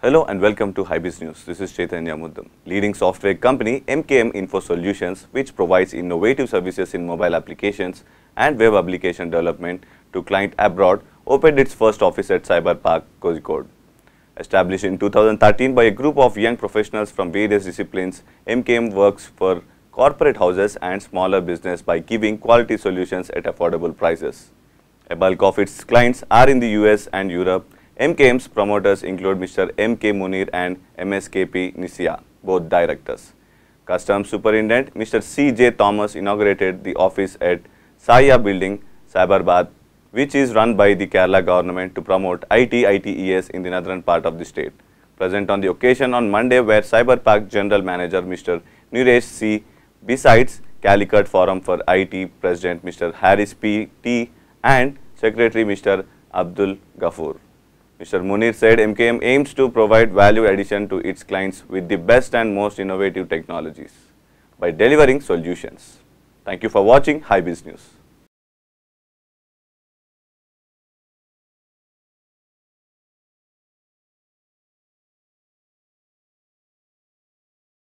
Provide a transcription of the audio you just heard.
Hello and welcome to Hybis News. This is Chaitanya Muddam. Leading software company MKM Info Solutions, which provides innovative services in mobile applications and web application development to client abroad, opened its first office at Cyber Park, Kozhikode. Established in 2013 by a group of young professionals from various disciplines, MKM works for corporate houses and smaller business by giving quality solutions at affordable prices. A bulk of its clients are in the US and Europe MKM's promoters include Mr. M.K. Munir and M.S.K.P. Nisia, both directors. Customs Superintendent Mr. C.J. Thomas inaugurated the office at Saya Building, Cyberabad, which is run by the Kerala government to promote IT ITES in the northern part of the state. Present on the occasion on Monday were Cyberpark General Manager Mr. Nuresh C. Besides, Calicut Forum for IT President Mr. Harris P. T. and Secretary Mr. Abdul Ghafoor. Mr. Munir said, MKM aims to provide value addition to its clients with the best and most innovative technologies by delivering solutions. Thank you for watching High News.